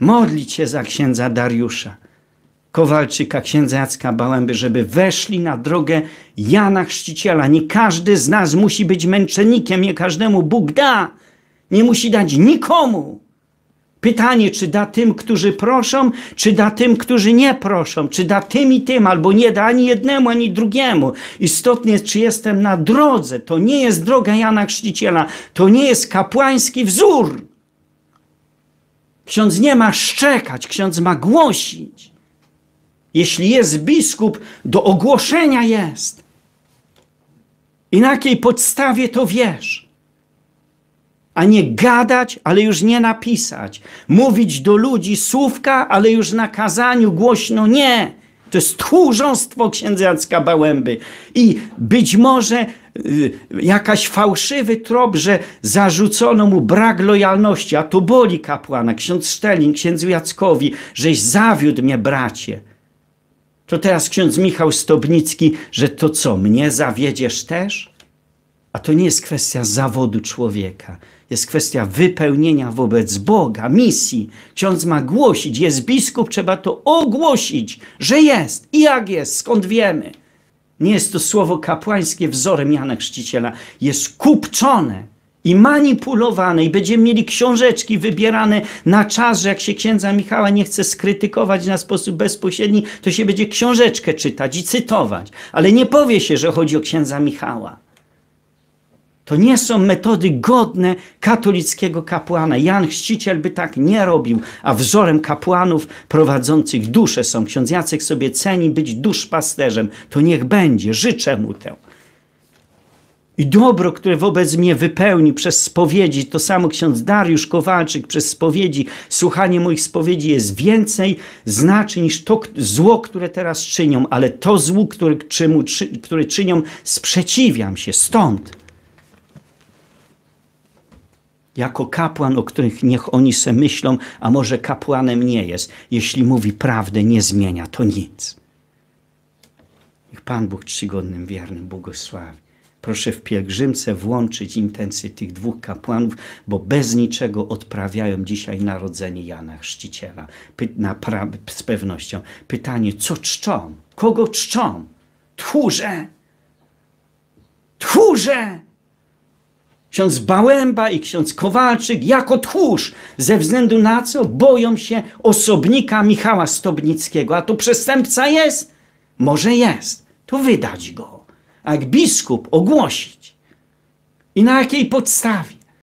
modlić się za księdza Dariusza, Kowalczyka, księdza Jacka Bałęby, żeby weszli na drogę Jana Chrzciciela. Nie każdy z nas musi być męczennikiem, nie każdemu Bóg da, nie musi dać nikomu. Pytanie, czy da tym, którzy proszą, czy da tym, którzy nie proszą, czy da tym i tym, albo nie da ani jednemu, ani drugiemu. Istotnie jest, czy jestem na drodze. To nie jest droga Jana Chrzciciela, to nie jest kapłański wzór. Ksiądz nie ma szczekać, ksiądz ma głosić. Jeśli jest biskup, do ogłoszenia jest. I na jakiej podstawie to wiesz? A nie gadać, ale już nie napisać. Mówić do ludzi słówka, ale już na kazaniu głośno nie. To jest tchórzostwo księdza Jacka Bałęby. I być może Y, jakaś fałszywy trop, że zarzucono mu brak lojalności, a to boli kapłana, ksiądz Sztelin, księdzu Jackowi, żeś zawiódł mnie bracie. To teraz ksiądz Michał Stobnicki, że to co, mnie zawiedziesz też? A to nie jest kwestia zawodu człowieka, jest kwestia wypełnienia wobec Boga misji. Ksiądz ma głosić, jest biskup, trzeba to ogłosić, że jest i jak jest, skąd wiemy. Nie jest to słowo kapłańskie wzorem Jana Chrzciciela. Jest kupczone i manipulowane i będziemy mieli książeczki wybierane na czas, że jak się księdza Michała nie chce skrytykować na sposób bezpośredni, to się będzie książeczkę czytać i cytować. Ale nie powie się, że chodzi o księdza Michała. To nie są metody godne katolickiego kapłana. Jan Chrzciciel by tak nie robił, a wzorem kapłanów prowadzących dusze są. Ksiądz Jacek sobie ceni być duszpasterzem. To niech będzie, życzę mu tę. I dobro, które wobec mnie wypełni przez spowiedzi, to samo ksiądz Dariusz Kowalczyk przez spowiedzi, słuchanie moich spowiedzi jest więcej znaczy niż to zło, które teraz czynią, ale to zło, które, czymu, czy, które czynią, sprzeciwiam się stąd jako kapłan, o których niech oni se myślą, a może kapłanem nie jest. Jeśli mówi prawdę, nie zmienia to nic. Niech Pan Bóg czcigodnym, wiernym błogosławi. Proszę w pielgrzymce włączyć intencje tych dwóch kapłanów, bo bez niczego odprawiają dzisiaj narodzenie Jana Chrzciciela. Py na z pewnością. Pytanie, co czczą? Kogo czczą? Tchórze! Tchórze! ksiądz Bałęba i ksiądz Kowalczyk jako tchórz, ze względu na co boją się osobnika Michała Stobnickiego. A to przestępca jest? Może jest. To wydać go. A jak biskup ogłosić. I na jakiej podstawie?